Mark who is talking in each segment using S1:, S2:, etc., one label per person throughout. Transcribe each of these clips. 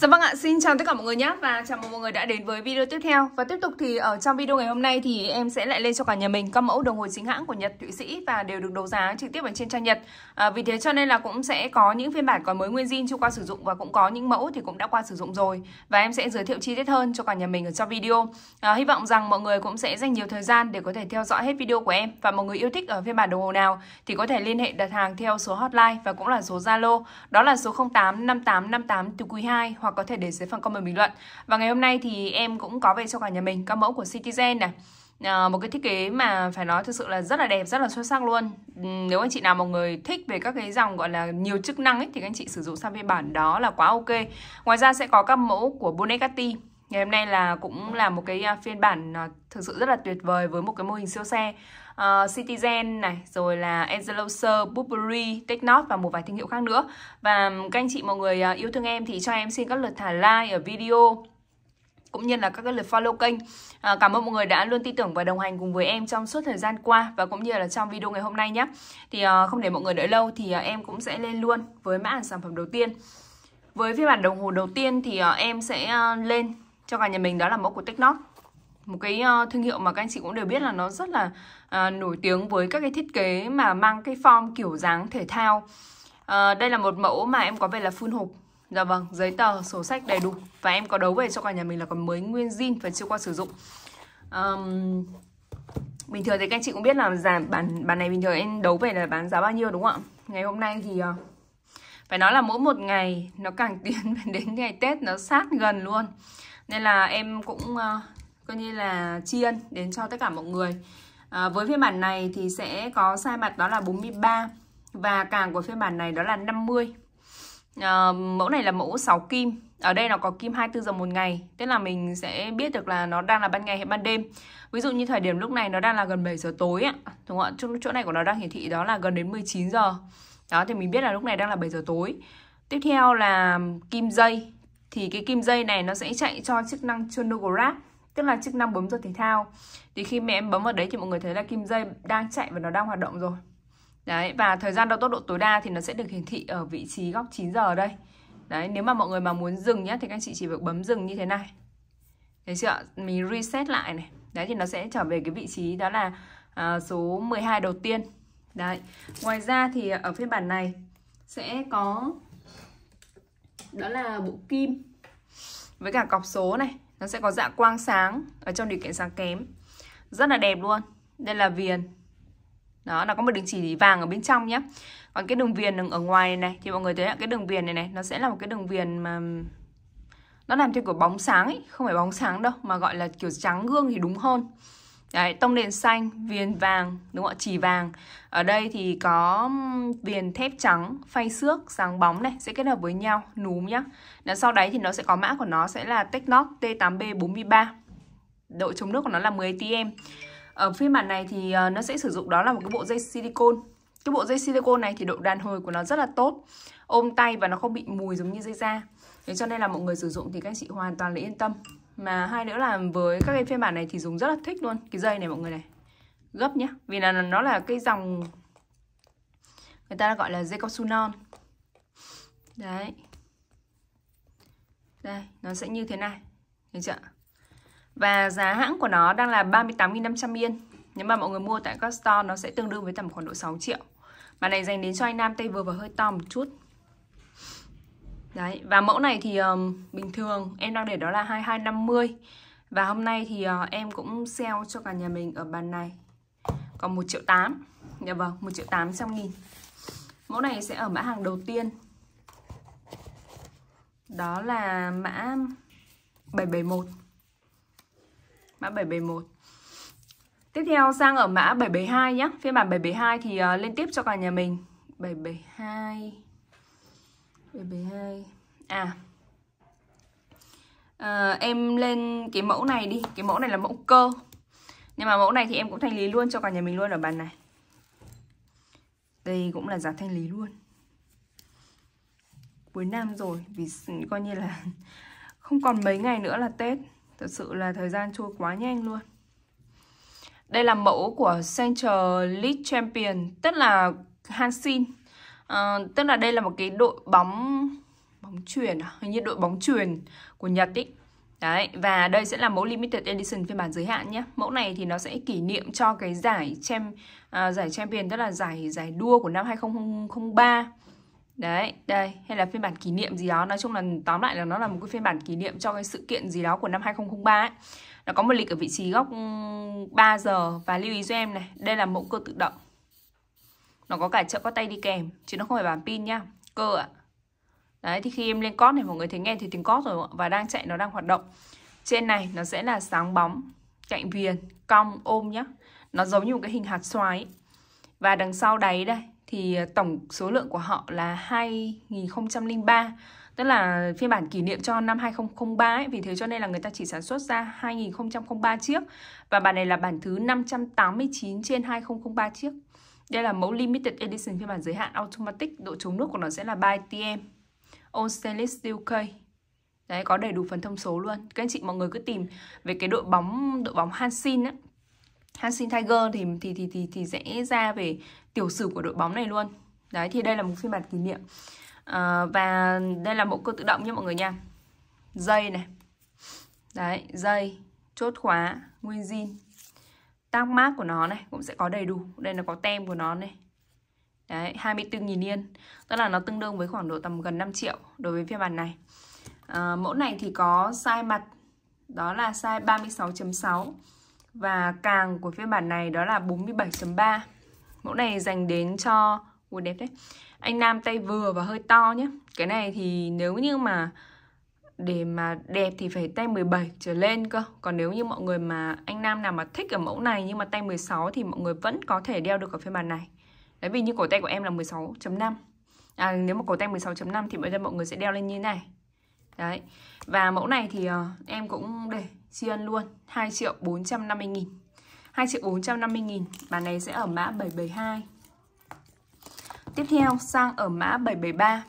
S1: Dạ vâng ạ, xin chào tất cả mọi người nhé và chào mừng mọi người đã đến với video tiếp theo. Và tiếp tục thì ở trong video ngày hôm nay thì em sẽ lại lên cho cả nhà mình các mẫu đồng hồ chính hãng của Nhật Thụy Sĩ và đều được đấu giá trực tiếp ở trên trang Nhật. À, vì thế cho nên là cũng sẽ có những phiên bản còn mới nguyên zin chưa qua sử dụng và cũng có những mẫu thì cũng đã qua sử dụng rồi. Và em sẽ giới thiệu chi tiết hơn cho cả nhà mình ở trong video. À, hy vọng rằng mọi người cũng sẽ dành nhiều thời gian để có thể theo dõi hết video của em và mọi người yêu thích ở phiên bản đồng hồ nào thì có thể liên hệ đặt hàng theo số hotline và cũng là số Zalo đó là số 08 58 58 quý 2 hoặc hoặc có thể để dưới phần comment bình luận. Và ngày hôm nay thì em cũng có về cho cả nhà mình các mẫu của Citizen này. À, một cái thiết kế mà phải nói thực sự là rất là đẹp, rất là xuất sắc luôn. Ừ, nếu anh chị nào mà người thích về các cái dòng gọi là nhiều chức năng ấy thì các anh chị sử dụng sang phiên bản đó là quá ok. Ngoài ra sẽ có các mẫu của Bonecati Ngày hôm nay là cũng là một cái à, phiên bản à, thực sự rất là tuyệt vời với một cái mô hình siêu xe uh, Citizen này, rồi là Angeloser, Burberry, Technot và một vài thương hiệu khác nữa. Và các anh chị mọi người uh, yêu thương em thì cho em xin các lượt thả like ở video cũng như là các lượt follow kênh. À, cảm ơn mọi người đã luôn tin tưởng và đồng hành cùng với em trong suốt thời gian qua và cũng như là trong video ngày hôm nay nhé. Thì à, không để mọi người đợi lâu thì à, em cũng sẽ lên luôn với mã sản phẩm đầu tiên. Với phiên bản đồng hồ đầu tiên thì à, em sẽ à, lên cho cả nhà mình đó là mẫu của Technot một cái uh, thương hiệu mà các anh chị cũng đều biết là nó rất là uh, nổi tiếng với các cái thiết kế mà mang cái form kiểu dáng thể thao uh, đây là một mẫu mà em có về là phun hộp Dạ vâng, giấy tờ, sổ sách đầy đủ Và em có đấu về cho cả nhà mình là còn mới nguyên zin và chưa qua sử dụng um, Bình thường thì các anh chị cũng biết là giảm bản, bản này bình thường em đấu về là bán giá bao nhiêu đúng không ạ? Ngày hôm nay thì uh, phải nói là mỗi một ngày nó càng tiến đến ngày Tết nó sát gần luôn Nên là em cũng uh, coi như là tri ân đến cho tất cả mọi người à, với phiên bản này thì sẽ có sai mặt đó là 43 và càng của phiên bản này đó là 50 à, mẫu này là mẫu 6 kim ở đây nó có kim 24 giờ một ngày tức là mình sẽ biết được là nó đang là ban ngày hay ban đêm ví dụ như thời điểm lúc này nó đang là gần 7 giờ tối ạ đúng không ạ chỗ, chỗ này của nó đang hiển thị đó là gần đến 19 giờ đó thì mình biết là lúc này đang là 7 giờ tối tiếp theo là kim dây thì cái kim dây này nó sẽ chạy cho chức năng chronograph tức là chức năng bấm giờ thể thao thì khi mẹ em bấm vào đấy thì mọi người thấy là kim dây đang chạy và nó đang hoạt động rồi đấy và thời gian đo tốc độ tối đa thì nó sẽ được hiển thị ở vị trí góc 9 giờ đây đấy nếu mà mọi người mà muốn dừng nhé thì các anh chị chỉ việc bấm dừng như thế này thấy chưa mình reset lại này đấy thì nó sẽ trở về cái vị trí đó là à, số 12 đầu tiên đấy ngoài ra thì ở phiên bản này sẽ có đó là bộ kim với cả cọc số này nó sẽ có dạng quang sáng ở trong điều kiện sáng kém rất là đẹp luôn đây là viền đó nó có một đường chỉ vàng ở bên trong nhé còn cái đường viền ở ngoài này thì mọi người thấy là cái đường viền này này nó sẽ là một cái đường viền mà nó làm theo kiểu bóng sáng ấy không phải bóng sáng đâu mà gọi là kiểu trắng gương thì đúng hơn Đấy, tông nền xanh, viền vàng, đúng không ạ? Chỉ vàng. Ở đây thì có viền thép trắng, phay xước, sáng bóng này sẽ kết hợp với nhau, núm nhá. Và sau đấy thì nó sẽ có mã của nó sẽ là Technoc T8B43. Độ chống nước của nó là 10 tm Ở phiên bản này thì ờ, nó sẽ sử dụng đó là một cái bộ dây silicon Cái bộ dây silicone này thì độ đàn hồi của nó rất là tốt. Ôm tay và nó không bị mùi giống như dây da. Thế cho nên là mọi người sử dụng thì các chị hoàn toàn là yên tâm mà hai nữa là với các cái phiên bản này thì dùng rất là thích luôn cái dây này mọi người này gấp nhá vì là nó là cái dòng người ta gọi là dây cao su non đấy đây nó sẽ như thế này thấy chưa và giá hãng của nó đang là 38.500 yên nếu mà mọi người mua tại các store nó sẽ tương đương với tầm khoảng độ 6 triệu mà này dành đến cho anh nam tay vừa và hơi to một chút Đấy, và mẫu này thì um, bình thường em đang để đó là 2250 Và hôm nay thì uh, em cũng sale cho cả nhà mình ở bàn này Còn 1 triệu 8 Dạ vâng, 1 triệu 800 nghìn Mẫu này sẽ ở mã hàng đầu tiên Đó là mã 771 Mã 771 Tiếp theo sang ở mã 772 nhé Phiên bản 772 thì uh, ờ, lên tiếp cho cả nhà mình 772 rồi 12 à à, em lên cái mẫu này đi cái mẫu này là mẫu cơ nhưng mà mẫu này thì em cũng thanh lý luôn cho cả nhà mình luôn ở bàn này đây cũng là giá thanh lý luôn cuối năm rồi vì coi như là không còn mấy ngày nữa là tết thật sự là thời gian trôi quá nhanh luôn đây là mẫu của Central League Champion tức là Hansin uh, tức là đây là một cái đội bóng bóng truyền à? hình như đội bóng truyền của Nhật ý Đấy, và đây sẽ là mẫu limited edition phiên bản giới hạn nhé. Mẫu này thì nó sẽ kỷ niệm cho cái giải cham uh, à, giải champion tức là giải giải đua của năm 2003. Đấy, đây, hay là phiên bản kỷ niệm gì đó, nói chung là tóm lại là nó là một cái phiên bản kỷ niệm cho cái sự kiện gì đó của năm 2003 ấy. Nó có một lịch ở vị trí góc 3 ừ, giờ và lưu ý cho em này, đây là mẫu cơ tự động nó có cả trợ có tay đi kèm chứ nó không phải bán pin nhá cơ ạ đấy thì khi em lên cót này mọi người thấy nghe thì tiếng cót rồi và đang chạy nó đang hoạt động trên này nó sẽ là sáng bóng cạnh viền cong ôm nhá nó giống như một cái hình hạt xoài ấy. và đằng sau đáy đây thì ờ, tổng số lượng của họ là 2003 tức là phiên bản kỷ niệm cho năm 2003 ấy, vì thế cho nên là người ta chỉ sản xuất ra 2003 chiếc và bản này là bản thứ 589 trên 2003 chiếc đây là mẫu Limited Edition phiên bản giới hạn automatic, độ chống nước của nó sẽ là 3TM. All Stainless Steel UK. Đấy, có đầy đủ phần thông số luôn. Các anh chị mọi người cứ tìm về cái đội bóng đội bóng Hansin á. Hansin Tiger thì thì thì thì thì sẽ ra về tiểu sử của đội bóng này luôn. Đấy thì đây là một phiên bản kỷ niệm. À, và đây là mẫu cơ tự động nha mọi người nha. Dây này. Đấy, dây, chốt khóa, nguyên zin tác mát của nó này cũng sẽ có đầy đủ đây là có tem của nó này đấy 24.000 yên tức là nó tương đương với khoảng độ tầm gần 5 triệu đối với phiên bản này à, mẫu này thì có size mặt đó là size 36.6 và càng của phiên bản này đó là 47.3 mẫu này dành đến cho Ui đẹp đấy Anh nam tay vừa và hơi to nhé Cái này thì nếu như mà để mà đẹp thì phải tay 17 trở lên cơ Còn nếu như mọi người mà anh nam nào mà thích ở mẫu này nhưng mà tay 16 thì mọi người vẫn có thể đeo được ở phiên bản này Đấy vì như cổ tay của em là 16.5 À nếu mà cổ tay 16.5 thì bây giờ mọi người sẽ đeo lên như thế này Đấy Và mẫu này thì uh, em cũng để tri ân luôn 2 triệu 450 nghìn 2 triệu 450 nghìn Bản này sẽ ở mã 772 Tiếp theo sang ở mã 773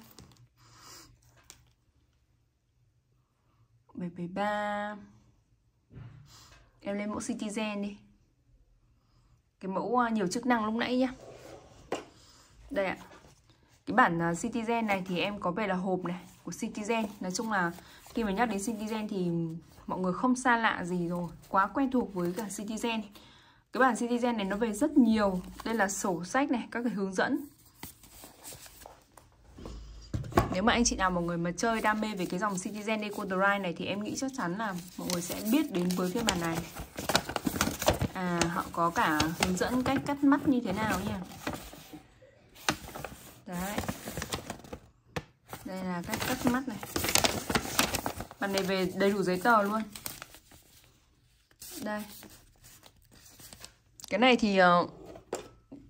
S1: 773 Em lên mẫu Citizen đi Cái mẫu à, nhiều chức năng lúc nãy nhá Đây ạ Cái bản à, Citizen này thì em có về là hộp này Của Citizen Nói chung là khi mà nhắc đến Citizen thì mọi người không xa lạ gì rồi Quá quen thuộc với cả Citizen Cái bản Citizen này nó về rất nhiều Đây là sổ sách này, các cái hướng dẫn nếu mà anh chị nào một người mà chơi đam mê về cái dòng Citizen Eco Dry này thì em nghĩ chắc chắn là mọi người sẽ biết đến với phiên bản này à, họ có cả hướng dẫn cách cắt mắt như thế nào nha đấy đây là cách cắt mắt này bản này về đầy đủ giấy tờ luôn đây cái này thì ờ,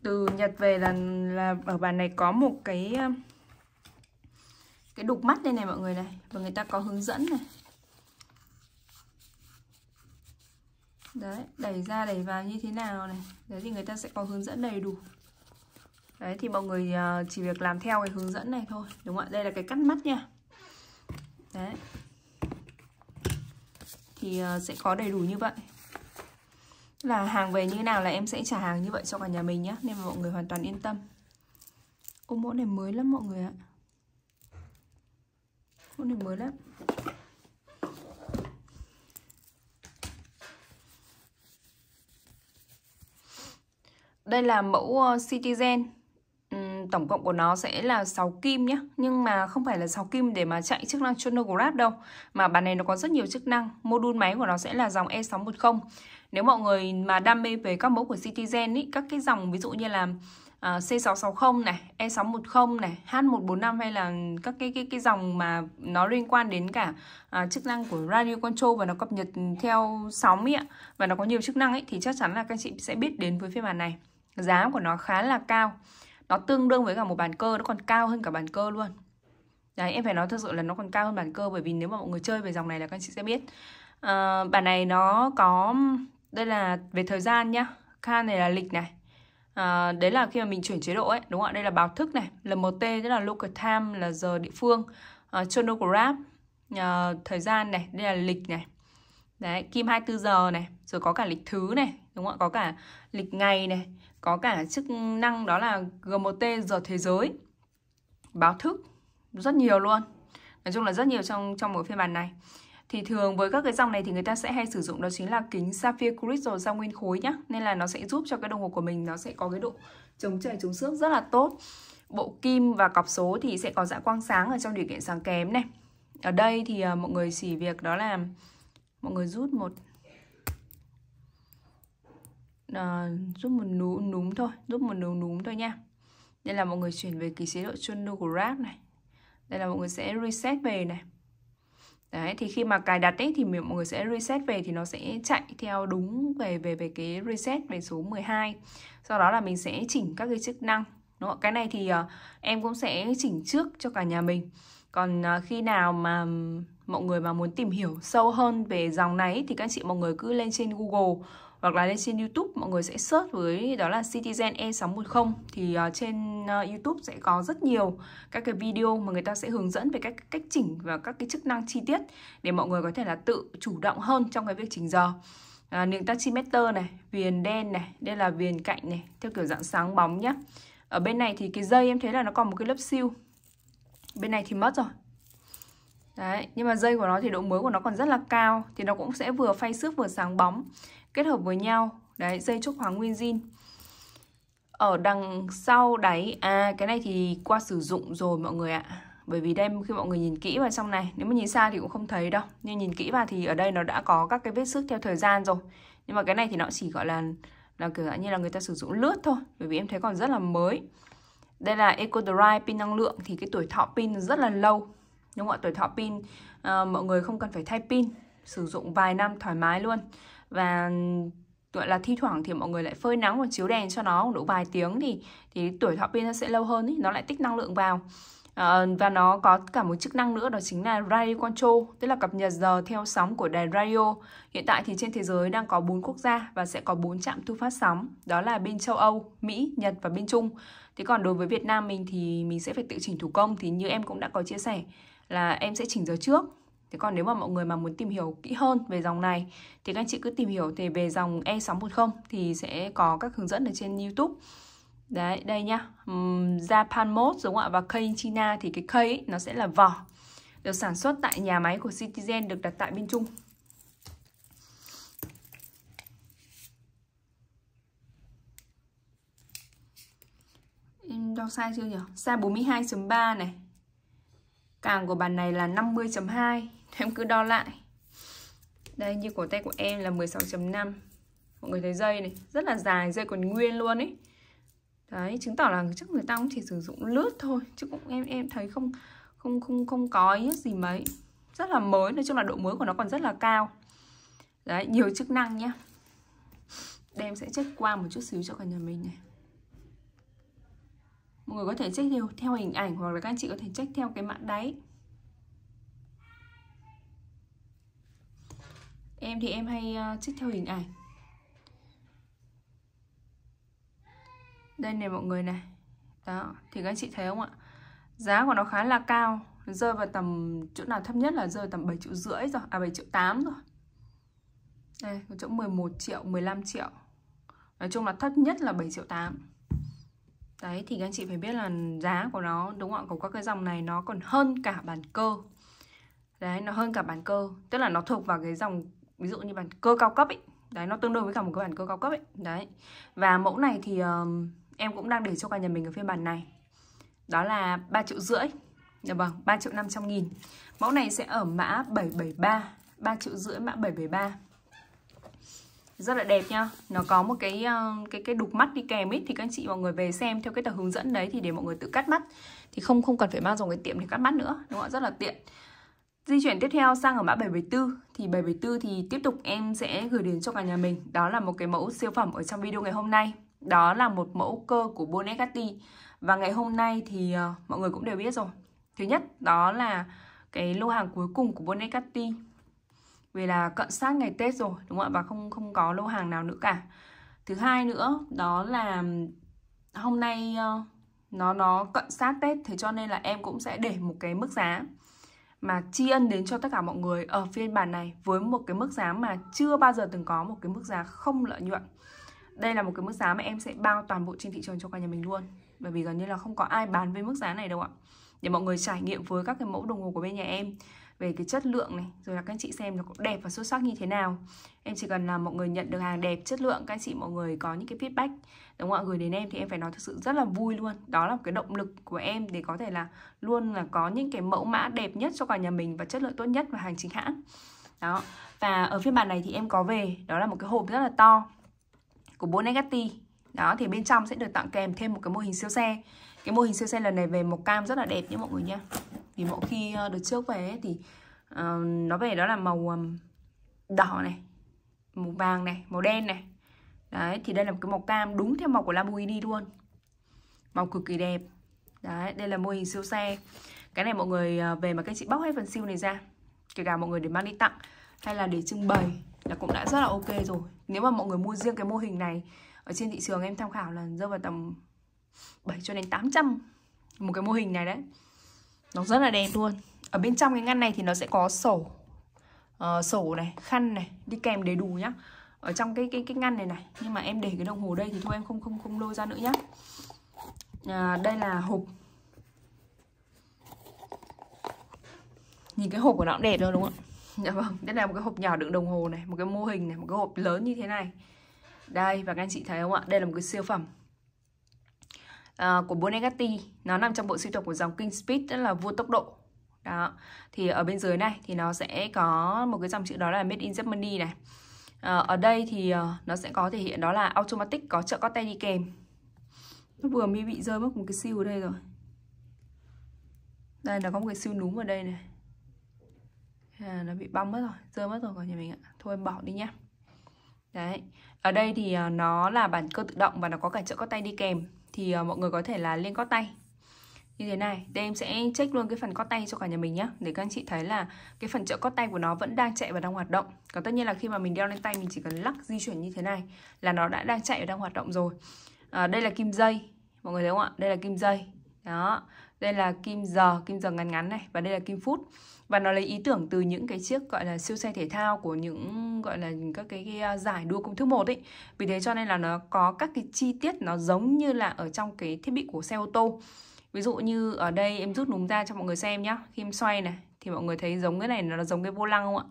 S1: từ Nhật về là là ở bàn này có một cái ờ, cái đục mắt đây này mọi người này và người ta có hướng dẫn này đấy đẩy ra đẩy vào như thế nào này đấy thì người ta sẽ có hướng dẫn đầy đủ đấy thì mọi người à, chỉ việc làm theo cái hướng dẫn này thôi đúng không ạ đây là cái cắt mắt nha đấy thì à, sẽ có đầy đủ như vậy là hàng về như nào là em sẽ trả hàng như vậy cho cả nhà mình nhé nên mọi người hoàn toàn yên tâm ô mẫu này mới lắm mọi người ạ phun này mới lắm Đây là mẫu ờ, Citizen uhm, Tổng cộng của nó sẽ là 6 kim nhé Nhưng mà không phải là 6 kim để mà chạy chức năng Chronograph đâu Mà bản này nó có rất nhiều chức năng Module máy của nó sẽ là dòng E610 Nếu mọi người mà đam mê về các mẫu của Citizen ý, Các cái dòng ví dụ như là uh, ờ, C660 này, E610 này, H145 hay là các cái cái cái dòng mà nó liên quan đến cả uh, chức năng của radio control và nó cập nhật theo sóng ấy ạ và nó có nhiều chức năng ấy thì chắc chắn là các anh chị sẽ biết đến với phiên bản này. Giá của nó khá là cao. Nó tương đương với cả một bàn cơ, nó còn cao hơn cả bàn cơ luôn. Đấy, em phải nói thật sự là nó còn cao hơn bàn cơ bởi vì nếu mà mọi người chơi về dòng này là các anh chị sẽ biết. Uh, bản này nó có đây là về thời gian nhá. Khan này là lịch này À, đấy là khi mà mình chuyển chế độ ấy đúng không ạ đây là báo thức này lmt tức là local time là giờ địa phương à, ờ, chrono à, ờ, thời gian này đây là lịch này đấy kim 24 giờ này rồi có cả lịch thứ này đúng không ạ có cả lịch ngày này có cả chức năng đó là gmt giờ thế giới báo thức rất nhiều luôn nói chung là rất nhiều trong trong một phiên bản này thì thường với các cái dòng này thì người ta sẽ hay sử dụng đó chính là kính sapphire crystal ra nguyên khối nhá nên là nó sẽ giúp cho cái đồng hồ của mình nó sẽ có cái độ chống trời chống xước rất là tốt bộ kim và cọc số thì sẽ có dạ quang sáng ở trong điều kiện sáng kém này ở đây thì uh, mọi người chỉ việc đó là mọi người rút một uh, rút một nú, núm thôi rút một núm núm thôi nha đây là mọi người chuyển về cái chế độ chronograph này đây là mọi người sẽ reset về này Đấy, thì khi mà cài đặt ấy, thì mọi người sẽ reset về thì nó sẽ chạy theo đúng về về về cái reset về số 12 sau đó là mình sẽ chỉnh các cái chức năng đúng không? cái này thì uh, em cũng sẽ chỉnh trước cho cả nhà mình còn uh, khi nào mà mọi người mà muốn tìm hiểu sâu hơn về dòng này thì các chị mọi người cứ lên trên Google hoặc là lên trên YouTube mọi người sẽ search với đó là Citizen E610 thì uh, trên uh, YouTube sẽ có rất nhiều các cái video mà người ta sẽ hướng dẫn về các cách chỉnh và các cái chức năng chi tiết để mọi người có thể là tự chủ động hơn trong cái việc chỉnh giờ à, ờ, niềng tachimeter này viền đen này đây là viền cạnh này theo kiểu dạng sáng bóng nhá ở bên này thì cái dây em thấy là nó còn một cái lớp siêu bên này thì mất rồi Đấy, nhưng mà dây của nó thì độ mới của nó còn rất là cao Thì nó cũng sẽ vừa phay xước vừa sáng bóng kết hợp với nhau đấy dây trúc hóa nguyên zin ở đằng sau đáy à cái này thì qua sử dụng rồi mọi người ạ bởi vì đây khi mọi người nhìn kỹ vào trong này nếu mà nhìn xa thì cũng không thấy đâu nhưng nhìn kỹ vào thì ở đây nó đã có các cái vết xước theo thời gian rồi nhưng mà cái này thì nó chỉ gọi là là kiểu như là người ta sử dụng lướt thôi bởi vì em thấy còn rất là mới đây là Eco Drive pin năng lượng thì cái tuổi thọ pin rất là lâu đúng không ạ tuổi thọ pin à, mọi người không cần phải thay pin sử dụng vài năm thoải mái luôn và gọi là thi thoảng thì mọi người lại phơi nắng và chiếu đèn cho nó độ vài tiếng thì thì tuổi thọ pin nó sẽ lâu hơn ý, nó lại tích năng lượng vào à, và nó có cả một chức năng nữa đó chính là radio control tức là cập nhật giờ theo sóng của đài radio hiện tại thì trên thế giới đang có bốn quốc gia và sẽ có bốn trạm thu phát sóng đó là bên châu Âu Mỹ Nhật và bên Trung thế còn đối với Việt Nam mình thì mình sẽ phải tự chỉnh thủ công thì như em cũng đã có chia sẻ là em sẽ chỉnh giờ trước Thế còn nếu mà mọi người mà muốn tìm hiểu kỹ hơn về dòng này thì các anh chị cứ tìm hiểu thì về dòng E610 thì sẽ có các hướng dẫn ở trên YouTube. Đấy, đây nhá. Um, Japan Mode đúng không ạ? Và cây China thì cái cây ấy, nó sẽ là vỏ. Được sản xuất tại nhà máy của Citizen được đặt tại bên Trung. đo sai chưa nhỉ? Size 42.3 này. Càng của bàn này là 50.2 em cứ đo lại đây như cổ tay của em là 16.5 mọi người thấy dây này rất là dài dây còn nguyên luôn ấy đấy chứng tỏ là chắc người ta cũng chỉ sử dụng lướt thôi chứ cũng em em thấy không không không không có ý gì mấy rất là mới nói chung là độ mới của nó còn rất là cao đấy nhiều chức năng nhá đây em sẽ check qua một chút xíu cho cả nhà mình này mọi người có thể check theo, theo hình ảnh hoặc là các anh chị có thể check theo cái mạng đáy em thì em hay ờ, trích theo hình ảnh đây này mọi người này đó thì các anh chị thấy không ạ giá của nó khá là cao rơi vào tầm chỗ nào thấp nhất là rơi tầm 7 triệu rưỡi rồi à 7 triệu 8 rồi đây có chỗ 11 triệu 15 triệu nói chung là thấp nhất là 7 triệu 8 đấy thì các anh chị phải biết là giá của nó đúng không ạ của các cái dòng này nó còn hơn cả bàn cơ đấy nó hơn cả bàn cơ tức là nó thuộc vào cái dòng ví dụ như bản cơ cao cấp ấy đấy nó tương đương với cả một cái bản cơ cao cấp ấy đấy và mẫu này thì um, em cũng đang để cho cả nhà mình ở phiên bản này đó là 3 triệu rưỡi được dạ vâng, 3 triệu 500 nghìn Mẫu này sẽ ở mã 773 3 triệu rưỡi mã 773 Rất là đẹp nha Nó có một cái cái cái đục mắt đi kèm ít Thì các anh chị mọi người về xem theo cái tờ hướng dẫn đấy Thì để mọi người tự cắt mắt Thì không không cần phải mang dòng cái tiệm để cắt mắt nữa Đúng không ạ? Rất là tiện Di chuyển tiếp theo sang ở mã 774 thì 774 thì tiếp tục em sẽ gửi đến cho cả nhà mình đó là một cái mẫu siêu phẩm ở trong video ngày hôm nay đó là một mẫu cơ của Bonegatti và ngày hôm nay thì uh, mọi người cũng đều biết rồi thứ nhất đó là cái lô hàng cuối cùng của Bonegatti vì là cận sát ngày Tết rồi đúng không ạ và không không có lô hàng nào nữa cả thứ hai nữa đó là hôm nay uh, nó nó cận sát Tết thế cho nên là em cũng sẽ để một cái mức giá mà tri ân đến cho tất cả mọi người ở phiên bản này với một cái mức giá mà chưa bao giờ từng có một cái mức giá không lợi nhuận đây là một cái mức giá mà em sẽ bao toàn bộ trên thị trường cho cả nhà mình luôn bởi vì gần như là không có ai bán với mức giá này đâu ạ để mọi người trải nghiệm với các cái mẫu đồng hồ của bên nhà em về cái chất lượng này rồi là các anh chị xem nó đẹp và xuất sắc như thế nào em chỉ cần là mọi người nhận được hàng đẹp chất lượng các anh chị mọi người có những cái feedback đúng không ạ gửi đến em thì em phải nói thực sự rất là vui luôn đó là một cái động lực của em để có thể là luôn là có những cái mẫu mã đẹp nhất cho cả nhà mình và chất lượng tốt nhất và hàng chính hãng đó và ở phiên bản này thì em có về đó là một cái hộp rất là to của bố Bonegatti đó thì bên trong sẽ được tặng kèm thêm một cái mô hình siêu xe cái mô hình siêu xe lần này về màu cam rất là đẹp nhé mọi người nha thì mẫu khi ờ, được trước về thì uh, nó về đó là màu um, đỏ này màu vàng này màu đen này đấy thì đây là một cái màu cam đúng theo màu của Lamborghini luôn màu cực kỳ đẹp đấy đây là mô hình siêu xe cái này mọi người về mà các chị bóc hết phần siêu này ra kể cả mọi người để mang đi tặng hay là để trưng bày là cũng đã rất là ok rồi nếu mà mọi người mua riêng cái mô hình này ở trên thị trường em tham khảo là rơi vào tầm 7 cho đến 800 một cái mô hình này đấy nó rất là đẹp luôn ở bên trong cái ngăn này thì nó sẽ có sổ uh, sổ này khăn này đi kèm đầy đủ nhá ở trong cái cái cái ngăn này này nhưng mà em để cái đồng hồ đây thì thôi em không không không lôi ra nữa nhá à, đây là hộp nhìn cái hộp của nó cũng đẹp luôn đúng không ạ dạ vâng đây là một cái hộp nhỏ đựng đồng hồ này một cái mô hình này một cái hộp lớn như thế này đây và các anh chị thấy không ạ đây là một cái siêu phẩm uh, của Bonnegatti nó nằm trong bộ sưu tập của dòng King Speed tức là vua tốc độ đó thì ở bên dưới này thì nó sẽ có một cái dòng chữ đó là made in Germany này ờ, ở đây thì ờ, nó sẽ có thể hiện đó là automatic có trợ có tay đi kèm nó vừa mới bị rơi mất một cái siêu ở đây rồi đây là có một cái siêu núm ở đây này à, nó bị bong mất rồi rơi mất rồi của nhà mình ạ thôi bỏ đi nhá đấy ở đây thì nó là bản cơ tự động và nó có cả trợ có tay đi kèm thì ờ, mọi người có thể là lên cót tay như thế này đây em sẽ check luôn cái phần cót tay cho cả nhà mình nhé để các anh chị thấy là cái phần trợ cót tay của nó vẫn đang chạy và đang hoạt động còn tất nhiên là khi mà mình đeo lên tay mình chỉ cần lắc di chuyển như thế này là nó đã đang chạy và đang hoạt động rồi à, đây là kim dây mọi người thấy không ạ đây là kim dây đó đây là kim giờ kim giờ ngắn ngắn này và đây là kim phút và nó lấy ý tưởng từ những cái chiếc gọi là siêu xe thể thao của những gọi là các cái, cái à, giải đua công thức một ấy vì thế cho nên là nó có các cái chi tiết nó giống như là ở trong cái thiết bị của xe ô tô ví dụ như ở đây em rút núm ra cho mọi người xem nhá khi em xoay này thì mọi người thấy giống cái này nó giống cái vô lăng không ạ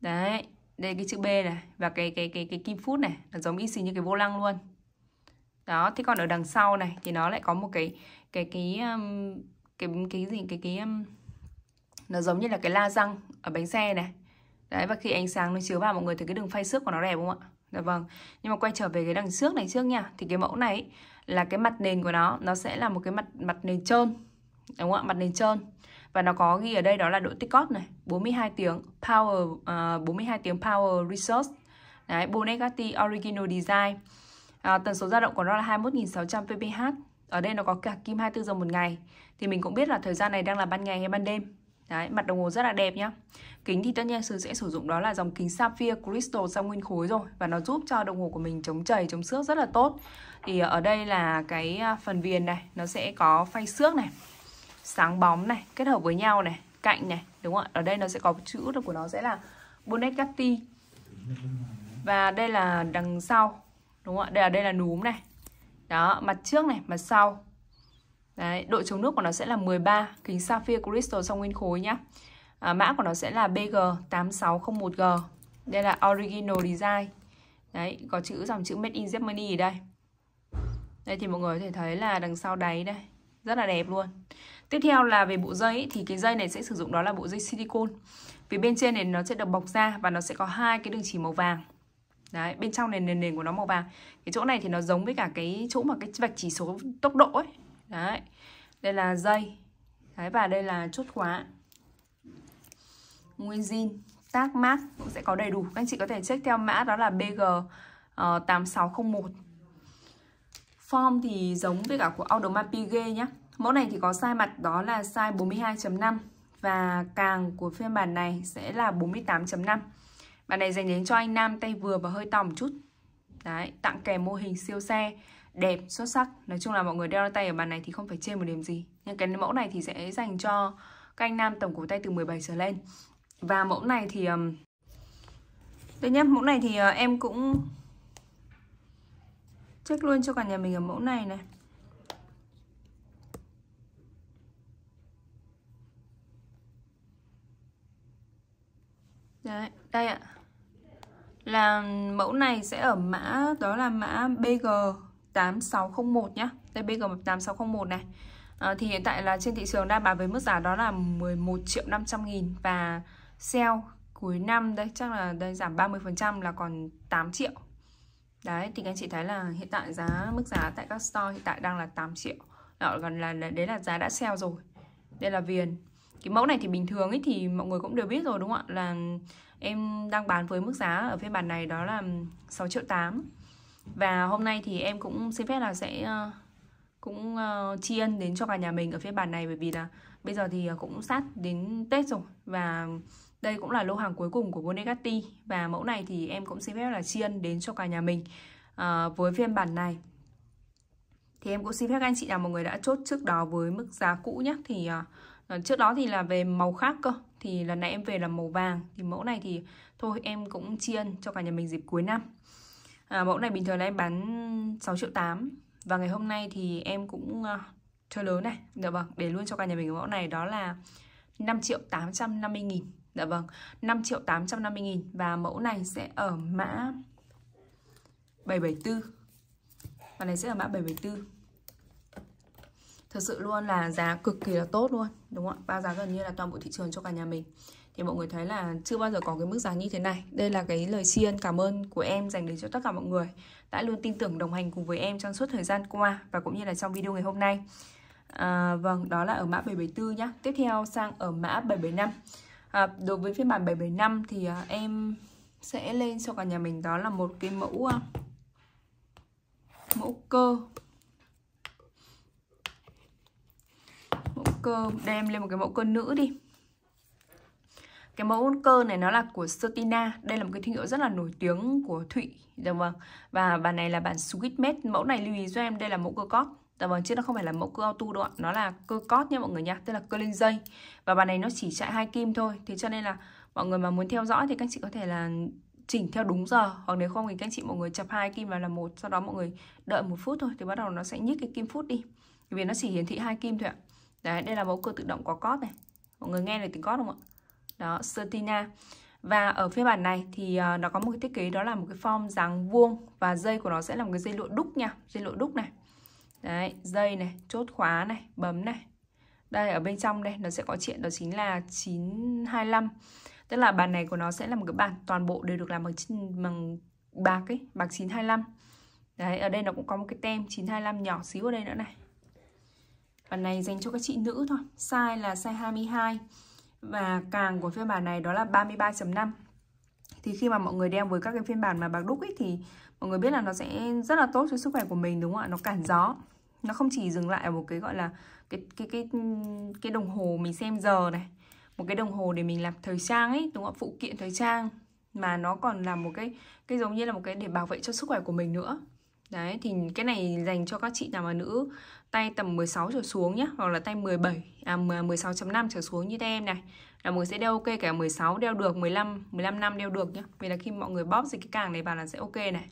S1: đấy đây cái chữ b này và cái cái cái cái kim phút này nó giống y xì như cái vô lăng luôn đó thế còn ở đằng sau này thì nó lại có một cái cái cái um, cái cái gì cái cái um, nó giống như là cái la răng ở bánh xe này đấy và khi ánh sáng nó chiếu vào mọi người thì cái đường phay xước của nó đẹp không ạ dạ vâng nhưng mà quay trở về cái đằng trước này trước nha thì cái mẫu này ấy, là cái mặt nền của nó nó sẽ là một cái mặt mặt nền trơn đúng không ạ mặt nền trơn và nó có ghi ở đây đó là độ tích cót này 42 tiếng power uh, ờ, 42 tiếng power resource đấy Bonegatti original design à, tần số dao động của nó là 21.600 pph ở đây nó có cả kim 24 giờ một ngày thì mình cũng biết là thời gian này đang là ban ngày hay ban đêm Đấy, mặt đồng hồ rất là đẹp nhá Kính thì tất nhiên Sư sẽ sử dụng đó là dòng kính Sapphire Crystal sang nguyên khối rồi Và nó giúp cho đồng hồ của mình chống chảy, chống xước rất là tốt Thì ở đây là cái à, phần viền này Nó sẽ có phay xước này Sáng bóng này, kết hợp với nhau này Cạnh này, đúng không ạ? Ở đây nó sẽ có chữ của nó sẽ là Bonnet Gatti Và đây là đằng sau đúng không ạ đây là đây là núm này đó mặt trước này mặt sau Đấy, độ chống nước của nó sẽ là 13 kính sapphire crystal song nguyên khối nhá à, mã của nó sẽ là BG 8601G đây là original design đấy có chữ dòng chữ made in Germany ở đây đây thì mọi người có thể thấy là đằng sau đáy đây rất là đẹp luôn tiếp theo là về bộ dây ý, thì cái dây này sẽ sử dụng đó là bộ dây silicon vì bên trên này nó sẽ được bọc ra và nó sẽ có hai cái đường chỉ màu vàng Đấy, bên trong này nền nền của nó màu vàng Cái chỗ này thì nó giống với cả cái chỗ mà cái vạch chỉ số tốc độ ấy Đấy, đây là dây Đấy, và đây là chốt khóa Nguyên zin, tác mát cũng sẽ có đầy đủ Các anh chị có thể check theo mã đó là BG8601 ờ, uh, Form thì giống với cả của Audemars Piguet nhé Mẫu này thì có size mặt đó là size 42.5 Và càng của phiên bản này sẽ là 48.5 bạn này dành đến cho anh nam tay vừa và hơi to một chút. Đấy, tặng kèm mô hình siêu xe đẹp, xuất sắc. Nói chung là mọi người đeo tay ở bàn này thì không phải chê một điểm gì. Nhưng cái mẫu này thì sẽ dành cho các anh nam tổng cổ tay từ 17 trở lên. Và mẫu này thì um... Đây nhá, mẫu này thì uh, em cũng check luôn cho cả nhà mình ở mẫu này này. Đấy, đây ạ là mẫu này sẽ ở mã đó là mã BG8601 nhá đây BG8601 này à, thì hiện tại là trên thị trường đang bán với mức giá đó là 11 triệu 500 nghìn và sale cuối năm đây chắc là đây giảm 30% là còn 8 triệu đấy thì các anh chị thấy là hiện tại giá mức giá tại các store hiện tại đang là 8 triệu đó gần là đấy là giá đã sale rồi đây là viền cái mẫu này thì bình thường ấy thì mọi người cũng đều biết rồi đúng không ạ là em đang bán với mức giá ở phiên bản này đó là 6 triệu 8 và hôm nay thì em cũng xin phép là sẽ ờ, cũng ờ, tri ân đến cho cả nhà mình ở phiên bản này bởi vì là bây giờ thì ờ, cũng sát đến Tết rồi và đây cũng là lô hàng cuối cùng của Bonegatti và mẫu này thì em cũng xin phép là tri ân đến cho cả nhà mình với phiên bản này thì em cũng xin phép anh chị nào mọi người đã chốt trước đó với mức giá cũ nhé thì uh, trước đó thì là về màu khác cơ thì lần này em về là màu vàng thì mẫu này thì thôi em cũng chiên cho cả nhà mình dịp cuối năm à, mẫu này bình thường là em bán 6 triệu 8 và ngày hôm nay thì em cũng uh, chơi lớn này dạ vâng để luôn cho cả nhà mình cái mẫu này đó là 5 triệu 850 nghìn dạ vâng 5 triệu 850 nghìn và mẫu này sẽ ở mã 774 và này sẽ ở mã 774 Thực sự luôn là giá cực kỳ là tốt luôn Đúng không ạ? Bao giá gần như là toàn bộ thị trường cho cả nhà mình Thì mọi người thấy là chưa bao giờ có cái mức giá như thế này Đây là cái lời tri ân cảm ơn của em dành đến cho tất cả mọi người Đã luôn tin tưởng đồng hành cùng với em trong suốt thời gian qua Và cũng như là trong video ngày hôm nay à, Vâng, đó là ở mã 774 nhá Tiếp theo sang ở mã 775 à, Đối với phiên bản 775 thì à, em sẽ lên cho cả nhà mình đó là một cái mẫu à, mẫu cơ mẫu cơ đem lên một cái mẫu cơ nữ đi cái mẫu cơ này nó là của sotina đây là một cái thương hiệu rất là nổi tiếng của Thụy dạ vâng và bản này là bản Sweet Mate mẫu này lưu ý cho em đây là mẫu cơ cót dạ vâng chứ nó không phải là mẫu cơ auto đâu nó là cơ cót nha mọi người nha tức là cơ lên dây và bản này nó chỉ chạy hai kim thôi thế cho nên là mọi người mà muốn theo dõi thì các chị có thể là chỉnh theo đúng giờ hoặc nếu không thì các chị mọi người chập hai kim vào là một sau đó mọi người đợi một phút thôi thì bắt đầu nó sẽ nhích cái kim phút đi vì nó chỉ hiển thị hai kim thôi ạ đấy đây là mẫu cửa tự động có cót này mọi người nghe được tiếng cót không ạ đó Certina và ở phiên bản này thì ờ, nó có một cái thiết kế đó là một cái form dáng vuông và dây của nó sẽ là một cái dây lụa đúc nha dây lụa đúc này đấy dây này chốt khóa này bấm này đây ở bên trong đây nó sẽ có chuyện đó chính là 925 tức là bàn này của nó sẽ là một cái bàn toàn bộ đều được làm bằng bằng bạc ấy bạc 925 đấy ở đây nó cũng có một cái tem 925 nhỏ xíu ở đây nữa này Bản này dành cho các chị nữ thôi Size là size 22 Và càng của phiên bản này đó là 33.5 Thì khi mà mọi người đeo với các cái phiên bản mà bạc đúc ấy Thì mọi người biết là nó sẽ rất là tốt cho sức khỏe của mình đúng không ạ Nó cản gió Nó không chỉ dừng lại ở một cái gọi là Cái cái cái cái đồng hồ mình xem giờ này Một cái đồng hồ để mình làm thời trang ấy Đúng không ạ? Phụ kiện thời trang mà nó còn là một cái cái giống như là một cái để bảo vệ cho sức khỏe của mình nữa Đấy thì cái này dành cho các chị nào mà nữ tay tầm 16 trở xuống nhé Hoặc là tay 17, à 16.5 trở xuống như tay em này Là mọi người sẽ đeo ok cả 16 đeo được, 15, 15 năm đeo được nhé Vì là khi mọi người bóp thì cái càng này vào là sẽ ok này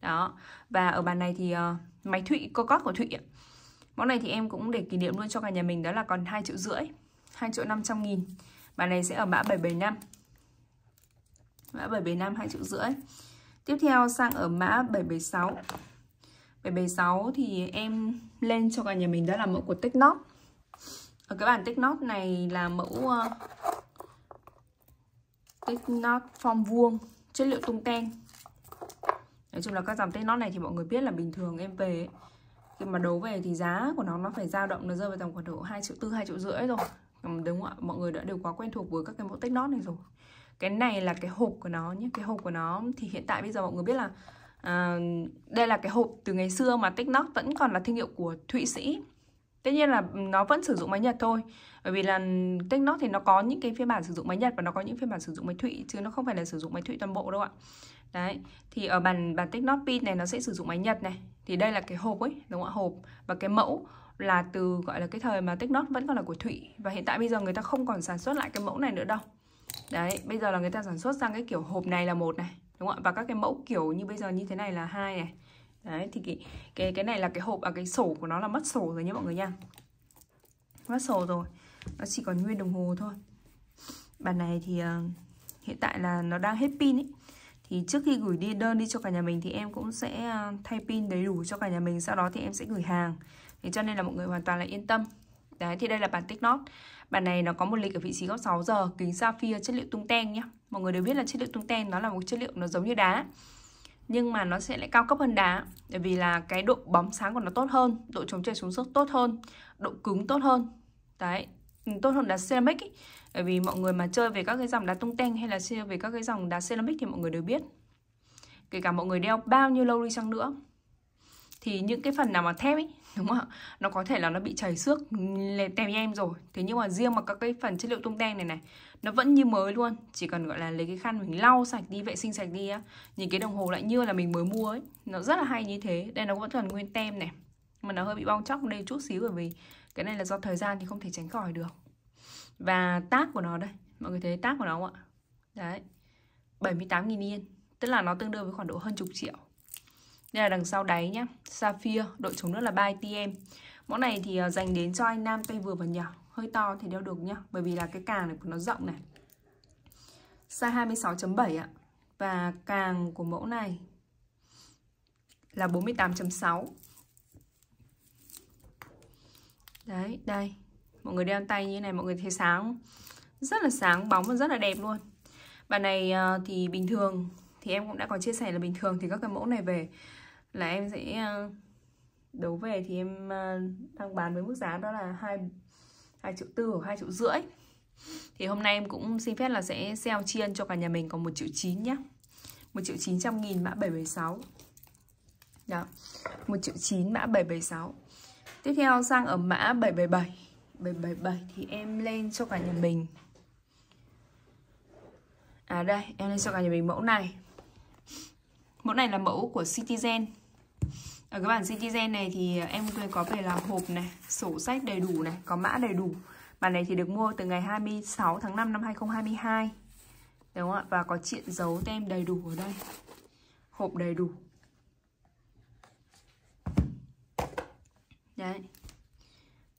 S1: Đó Và ở bàn này thì uh, máy Thụy, cơ cót của Thụy ấy. Món này thì em cũng để kỷ niệm luôn cho cả nhà mình đó là còn 2 triệu rưỡi 2 triệu 500 nghìn Bàn này sẽ ở mã 775 Mã 775 2 triệu rưỡi Tiếp theo sang ở mã 776 về bài 6 thì em lên cho cả nhà mình đó là mẫu của tích nót Ở cái bản tích nót này là mẫu uh, tích nót form vuông chất liệu tung ten Nói chung là các dòng tích nót này thì mọi người biết là bình thường em về khi mà đấu về thì giá của nó nó phải dao động nó rơi vào tầm khoảng độ 2 triệu tư hai triệu rưỡi rồi đúng không ạ mọi người đã đều quá quen thuộc với các cái mẫu tech nót này rồi cái này là cái hộp của nó nhé cái hộp của nó thì hiện tại bây giờ mọi người biết là đây là cái hộp từ ngày xưa mà TikTok vẫn còn là thương hiệu của Thụy Sĩ Tuy nhiên là nó vẫn sử dụng máy Nhật thôi Bởi vì là TikTok thì nó có những cái phiên bản sử dụng máy Nhật Và nó có những phiên bản sử dụng máy Thụy Chứ nó không phải là sử dụng máy Thụy toàn bộ đâu ạ Đấy, thì ở bản bản TikTok pin này nó sẽ sử dụng máy Nhật này Thì đây là cái hộp ấy, đúng không ạ? Hộp và cái mẫu là từ gọi là cái thời mà TikTok vẫn còn là của Thụy Và hiện tại bây giờ người ta không còn sản xuất lại cái mẫu này nữa đâu Đấy, bây giờ là người ta sản xuất sang cái kiểu hộp này là một này đúng không ạ và các cái mẫu kiểu như bây giờ như thế này là hai này đấy thì cái cái cái này là cái hộp và cái sổ của nó là mất sổ rồi nhé mọi người nha mất sổ rồi nó chỉ còn nguyên đồng hồ thôi bản này thì uh, hiện tại là nó đang hết pin ấy thì trước khi gửi đi đơn đi cho cả nhà mình thì em cũng sẽ ờ, thay pin đầy đủ cho cả nhà mình sau đó thì em sẽ gửi hàng thế cho nên là mọi người hoàn toàn là yên tâm đấy thì đây là bản tích nót bản này nó có một lịch ở vị trí góc 6 giờ kính sapphire chất liệu tung ten nhé mọi người đều biết là chất liệu tung ten nó là một chất liệu nó giống như đá nhưng mà nó sẽ lại cao cấp hơn đá bởi vì là cái độ bóng sáng của nó tốt hơn độ chống chảy xuống sức tốt hơn độ cứng tốt hơn đấy tốt hơn đá ceramic ý. bởi vì mọi người mà chơi về các cái dòng đá tung ten hay là chơi về các cái dòng đá ceramic thì mọi người đều biết kể cả mọi người đeo bao nhiêu lâu đi chăng nữa thì những cái phần nào mà thép ấy đúng không ạ nó có thể là nó bị chảy xước tèm em rồi thế nhưng mà riêng mà các cái phần chất liệu tung ten này này nó vẫn như mới luôn chỉ cần gọi là lấy cái khăn mình lau sạch đi vệ sinh sạch đi á nhìn cái đồng hồ lại như là mình mới mua ấy nó rất là hay như thế đây nó vẫn còn nguyên tem này mà nó hơi bị bong chóc đây chút xíu bởi vì cái này là do thời gian thì không thể tránh khỏi được và tác của nó đây mọi người thấy tác của nó không ạ đấy 78.000 yên tức là nó tương đương với khoảng độ hơn chục triệu đây là đằng sau đáy nhá Sapphire, độ chống nước là 3 ATM Mẫu này thì ờ, dành đến cho anh nam tay vừa và nhỏ Hơi to thì đeo được nhá Bởi vì là cái càng này của nó rộng này Size 26.7 ạ Và càng của mẫu này Là 48.6 Đấy, đây Mọi người đeo tay như này mọi người thấy sáng không? Rất là sáng, bóng và rất là đẹp luôn Bản này ờ, thì bình thường thì em cũng đã có chia sẻ là bình thường thì các cái mẫu này về là em sẽ ờ, đấu về thì em ờ, đang bán với mức giá đó là hai hai triệu tư hoặc hai triệu rưỡi thì hôm nay em cũng xin phép là sẽ sale chiên cho cả nhà mình còn một triệu chín nhá một triệu chín trăm nghìn mã bảy bảy sáu đó dạ, một triệu chín mã bảy bảy sáu tiếp theo sang ở mã bảy bảy bảy bảy bảy bảy thì em lên cho cả nhà mình à đây em lên cho cả nhà mình mẫu này mẫu này là mẫu của Citizen ở cái bản Citizen này thì ờ, em có về là hộp này sổ sách đầy đủ này có mã đầy đủ bản này thì được mua từ ngày 26 tháng 5 năm 2022 đúng không ạ và có chuyện dấu tem đầy đủ ở đây hộp đầy đủ đấy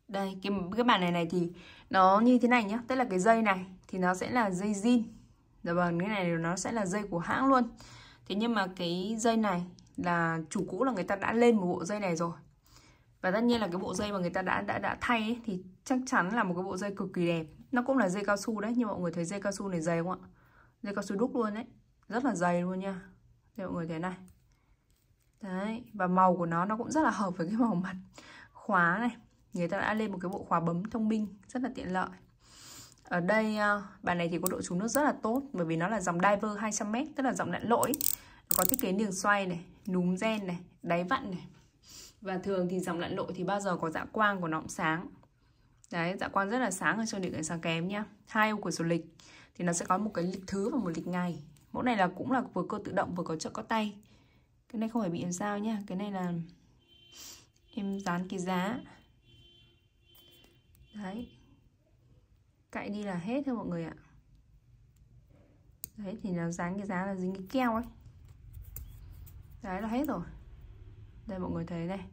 S1: đây cái cái bản này này thì nó như thế này nhá tức là cái dây này thì nó sẽ là dây zin rồi dạ bằng vâng, cái này nó sẽ là dây của hãng luôn thế nhưng mà cái dây này là chủ cũ là người ta đã lên một bộ dây này rồi và tất nhiên là cái bộ dây mà người ta đã đã đã thay ấy, thì chắc chắn là một cái bộ dây cực kỳ đẹp nó cũng là dây cao su đấy nhưng mọi người thấy dây cao su này dày không ạ dây cao su đúc luôn đấy rất là dày luôn nha đây mọi người thấy này đấy và màu của nó nó cũng rất là hợp với cái màu mặt khóa này người ta đã lên một cái bộ khóa bấm thông minh rất là tiện lợi ở đây ờ, bàn này thì có độ trúng nước rất là tốt bởi vì nó là dòng diver 200m tức là dòng nạn lỗi nó có thiết kế đường xoay này núm gen này đáy vặn này và thường thì dòng lặn lội thì bao giờ có dạ quang của nó cũng sáng đấy dạ quang rất là sáng ở cho điện sáng kém nhá hai ô của sổ lịch thì nó sẽ có một cái lịch thứ và một lịch ngày mẫu này là cũng là vừa cơ tự động vừa có trợ có tay cái này không phải bị làm sao nhá cái này là em dán cái giá đấy cạy đi là hết thôi mọi người ạ đấy thì nó dán cái giá là dính cái keo ấy đấy là hết rồi đây mọi người thấy này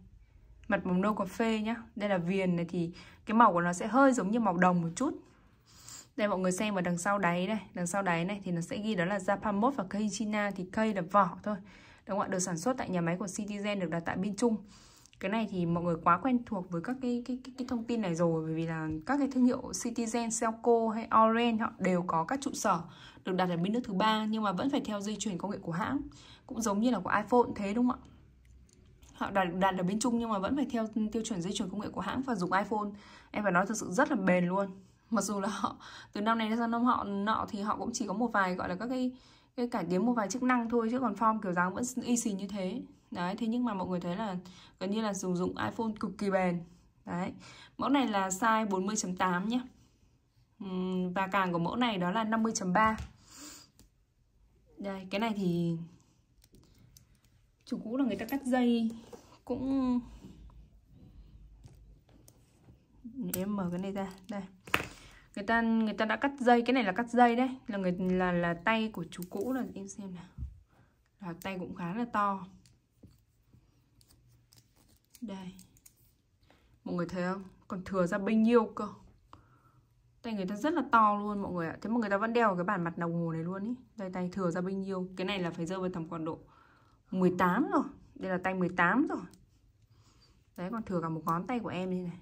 S1: mặt màu nâu cà phê nhá đây là viền này thì cái màu của nó sẽ hơi giống như màu đồng một chút đây mọi người xem ở đằng sau đáy này đằng sau đáy này thì nó sẽ ghi đó là Japan và cây China thì cây là vỏ thôi đúng không ạ được sản xuất tại nhà máy của Citizen được đặt tại bên Trung cái này thì mọi người quá quen thuộc với các cái cái cái, cái thông tin này rồi bởi vì là các cái thương hiệu Citizen, Selco hay Orange họ đều có các trụ sở được đặt ở bên nước thứ ba nhưng mà vẫn phải theo dây chuyền công nghệ của hãng cũng giống như là của iPhone thế đúng không ạ họ đặt đặt ở bên Trung nhưng mà vẫn phải theo tiêu chuẩn dây chuyền công nghệ của hãng và dùng iPhone em phải nói thật sự rất là bền luôn mặc dù là họ từ năm này sang năm họ nọ thì họ cũng chỉ có một vài gọi là các cái cái cải tiến một vài chức năng thôi chứ còn form kiểu dáng vẫn y xì như thế đấy thế nhưng mà mọi người thấy là gần như là dùng dụng iPhone cực kỳ bền đấy mẫu này là size 40.8 nhé và càng của mẫu này đó là 50.3 đây cái này thì chủ cũ là người ta cắt dây cũng để em mở cái này ra đây người ta người ta đã cắt dây cái này là cắt dây đấy là người là là tay của chú cũ là em xem nào là tay cũng khá là to đây mọi người thấy không còn thừa ra bấy nhiêu cơ tay người ta rất là to luôn mọi người ạ thế mà người ta vẫn đeo cái bản mặt đồng hồ này luôn ý đây tay thừa ra bấy nhiêu cái này là phải rơi vào tầm khoảng độ 18 rồi đây là tay 18 rồi đấy còn thừa cả một ngón tay của em đi này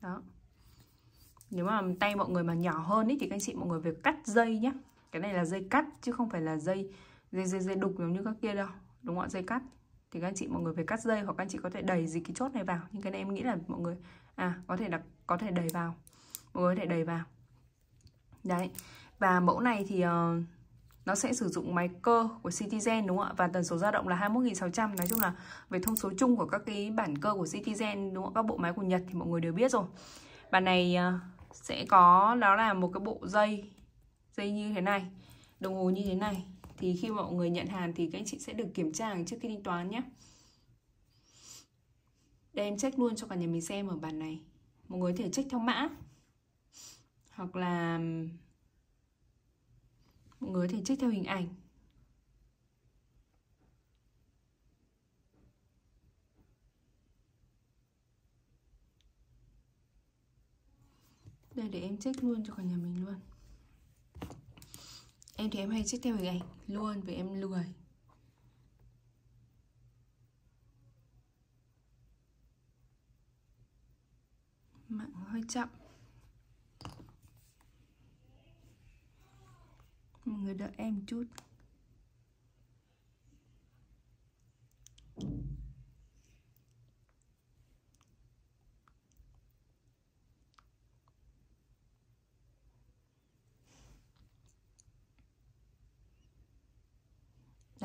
S1: đó nếu mà tay mọi người mà nhỏ hơn ý thì các anh chị mọi người việc cắt dây nhé cái này là dây cắt chứ không phải là dây dây dây, dây đục giống như các kia đâu đúng không ạ dây cắt thì các anh chị mọi người phải cắt dây hoặc các anh chị có thể đẩy gì cái chốt này vào nhưng cái này em nghĩ là mọi người à có thể là có thể đẩy vào mọi người có thể đẩy vào đấy và mẫu này thì uh, nó sẽ sử dụng máy cơ của Citizen đúng không ạ và tần số dao động là 21.600 nói chung là về thông số chung của các cái bản cơ của Citizen đúng không các bộ máy của Nhật thì mọi người đều biết rồi bản này uh, sẽ có đó là một cái bộ dây dây như thế này đồng hồ như thế này thì khi mọi người nhận hàng thì các anh chị sẽ được kiểm tra trước khi thanh toán nhé đây em check luôn cho cả nhà mình xem ở bàn này mọi người có thể check theo mã hoặc là mọi người có thể check theo hình ảnh đây để em check luôn cho cả nhà mình luôn em thì em hay check theo hình ảnh luôn vì em lười mạng hơi chậm mọi người đợi em một chút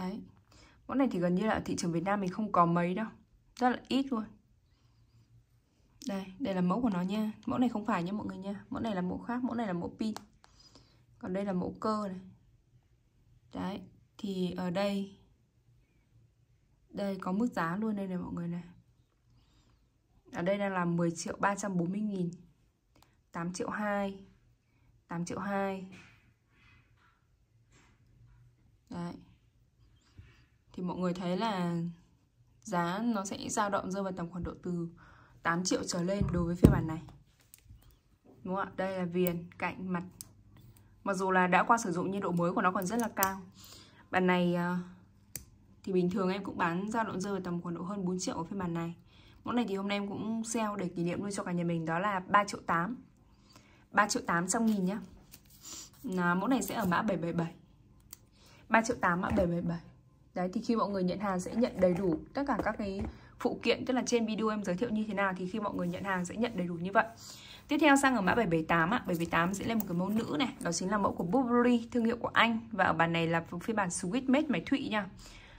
S1: đấy mẫu này thì gần như là thị trường Việt Nam mình không có mấy đâu rất là ít luôn đây đây là mẫu của nó nha mẫu này không phải nha mọi người nha mẫu này là mẫu khác mẫu này là mẫu pin còn đây là mẫu cơ này đấy thì ở đây đây có mức giá luôn đây này mọi người này ở đây đang là 10 triệu 340 nghìn 8 triệu 2 8 triệu 2 Đấy thì mọi người thấy là giá nó sẽ dao động rơi vào tầm khoảng độ từ 8 triệu trở lên đối với phiên bản này đúng không ạ đây là viền cạnh mặt mặc dù là đã qua sử dụng nhưng độ mới của nó còn rất là cao bản này ờ, thì bình thường em cũng bán dao động rơi vào tầm khoảng độ hơn 4 triệu ở phiên bản này mẫu này thì hôm nay em cũng sale để kỷ niệm luôn cho cả nhà mình đó là 3 triệu 8 3 triệu trăm nghìn nhá mẫu này sẽ ở mã 777 3 triệu 8 mã 777 Đấy thì khi mọi người nhận hàng sẽ nhận đầy đủ tất cả các cái phụ kiện tức là trên video em giới thiệu như thế nào thì khi mọi người nhận hàng sẽ nhận đầy đủ như vậy. Tiếp theo sang ở mã 778 ạ, 778 sẽ lên một cái mẫu nữ này, đó chính là mẫu của Burberry, thương hiệu của Anh và ở bàn này là phiên bản Swiss made máy Thụy nha.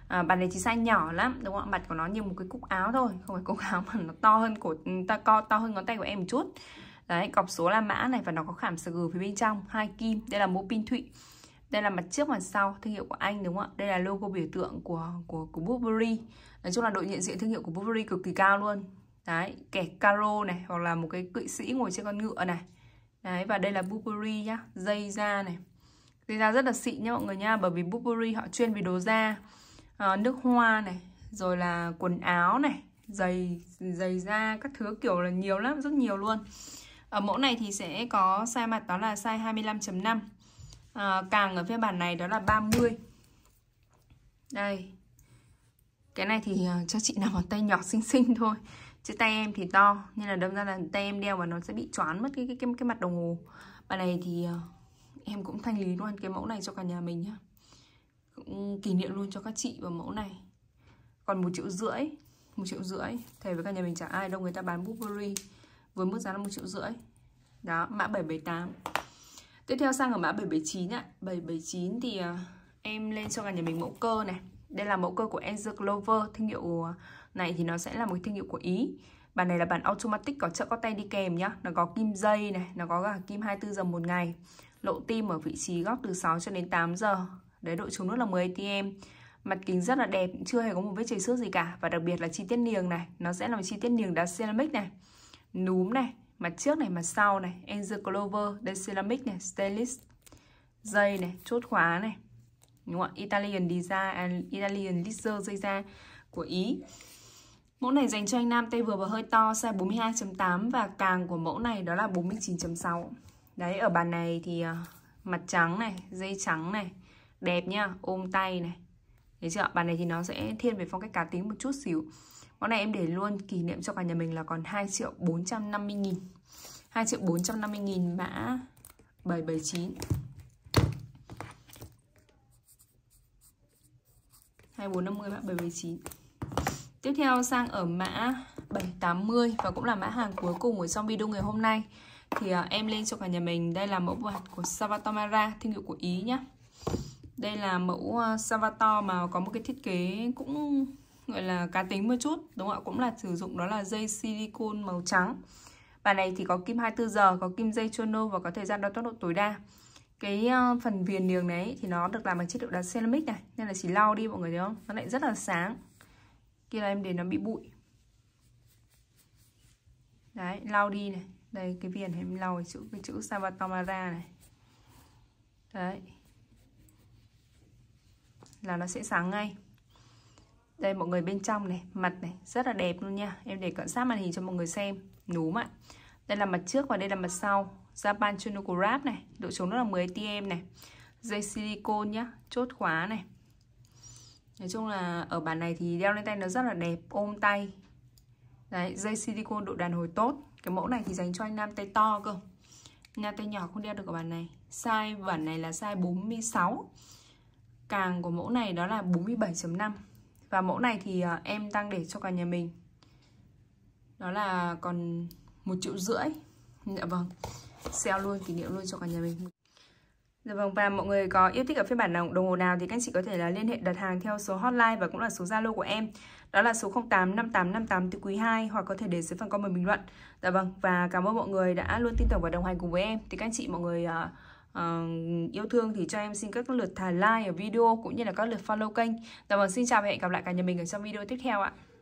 S1: À, bàn này thì size nhỏ lắm, đúng không ạ? Mặt của nó như một cái cúc áo thôi, không phải cúc áo mà nó to hơn cổ ta co to hơn ngón tay của em một chút. Đấy, cọc số là mã này và nó có khảm sờ gừ phía bên trong, hai kim. Đây là mẫu pin Thụy đây là mặt trước mặt sau thương hiệu của anh đúng không ạ đây là logo biểu tượng của của của Burberry nói chung là độ nhận diện thương hiệu của Burberry cực kỳ cao luôn đấy kẻ caro này hoặc là một cái cự sĩ ngồi trên con ngựa này đấy và đây là Burberry nhá dây da này dây da rất là xịn nhá mọi người nhá bởi vì Burberry họ chuyên về đồ da à, nước hoa này rồi là quần áo này giày giày da các thứ kiểu là nhiều lắm rất nhiều luôn ở mẫu này thì sẽ có size mặt đó là size 25.5 à, càng ở phiên bản này đó là 30 đây cái này thì ờ, cho chị nào bàn tay nhỏ xinh xinh thôi chứ tay em thì to nên là đâm ra là tay em đeo và nó sẽ bị choán mất cái cái cái, cái mặt đồng hồ bạn này thì ờ, em cũng thanh lý luôn cái mẫu này cho cả nhà mình nhá cũng kỷ niệm luôn cho các chị và mẫu này còn một triệu rưỡi một triệu rưỡi thề với cả nhà mình chả ai đâu người ta bán Burberry với mức giá là một triệu rưỡi đó mã 778 tiếp theo sang ở mã 779 ạ 779 thì uh, em lên cho cả nhà mình mẫu cơ này đây là mẫu cơ của Enzer Glover thương hiệu ờ, này thì nó sẽ là một thương hiệu của Ý bản này là bản automatic có trợ có tay đi kèm nhá nó có kim dây này nó có cả kim 24 giờ một ngày lộ tim ở vị trí góc từ 6 cho đến 8 giờ đấy độ chống nước là 10 atm mặt kính rất là đẹp chưa hề có một vết chảy xước gì cả và đặc biệt là chi tiết niềng này nó sẽ là một chi tiết niềng đá ceramic này núm này mặt trước này mặt sau này Angel Clover đây ceramic này stainless dây này chốt khóa này đúng không? Italian design à, Italian laser dây da của Ý Mẫu này dành cho anh nam tay vừa và hơi to size 42.8 và càng của mẫu này đó là 49.6. Đấy ở bàn này thì à, mặt trắng này, dây trắng này, đẹp nhá, ôm tay này. Thấy chưa? Bàn này thì nó sẽ thiên về phong cách cá tính một chút xíu. Mẫu này em để luôn kỷ niệm cho cả nhà mình là còn 2 triệu 450 nghìn 2 triệu 450 nghìn mã 779 2450 mã 779 Tiếp theo sang ở mã 780 và cũng là mã hàng cuối cùng ở trong video ngày hôm nay thì à, em lên cho cả nhà mình đây là mẫu quạt của Savatomara thương hiệu của Ý nhá đây là mẫu à, Savator mà có một cái thiết kế cũng gọi là cá tính một chút đúng không ạ cũng là sử dụng đó là dây silicon màu trắng Bản này thì có kim 24 giờ, có kim dây chrono và có thời gian đo tốc độ tối đa. Cái ờ, phần viền niềng đấy thì nó được làm bằng chất liệu đá ceramic này, nên là chỉ lau đi mọi người thấy không? Nó lại rất là sáng. Kia là em để nó bị bụi. Đấy, lau đi này. Đây cái viền em lau chữ cái chữ Sabatomara này. Đấy. Là nó sẽ sáng ngay. Đây mọi người bên trong này, mặt này rất là đẹp luôn nha. Em để cận sát màn hình cho mọi người xem núm ạ đây là mặt trước và đây là mặt sau Japan Chunoko Wrap này độ chống nó là 10 tm này dây silicone nhá chốt khóa này nói chung là ở bản này thì đeo lên tay nó rất là đẹp ôm tay Đấy, dây silicone độ đàn hồi tốt cái mẫu này thì dành cho anh nam tay to cơ nha tay nhỏ không đeo được ở bản này size bản này là size 46 càng của mẫu này đó là 47.5 và mẫu này thì à, em đang để cho cả nhà mình nó là còn một triệu rưỡi dạ vâng sale luôn kỷ niệm luôn cho cả nhà mình Dạ vâng, và mọi người có yêu thích ở phiên bản nào đồng hồ nào thì các anh chị có thể là liên hệ đặt hàng theo số hotline và cũng là số Zalo của em. Đó là số 085858 từ quý 2 hoặc có thể để dưới phần comment bình luận. Dạ vâng, và cảm ơn mọi người đã luôn tin tưởng và đồng hành cùng với em. Thì các anh chị mọi người uh, yêu thương thì cho em xin các lượt thả like ở video cũng như là các lượt follow kênh. Dạ vâng, xin chào và hẹn gặp lại cả nhà mình ở trong video tiếp theo ạ.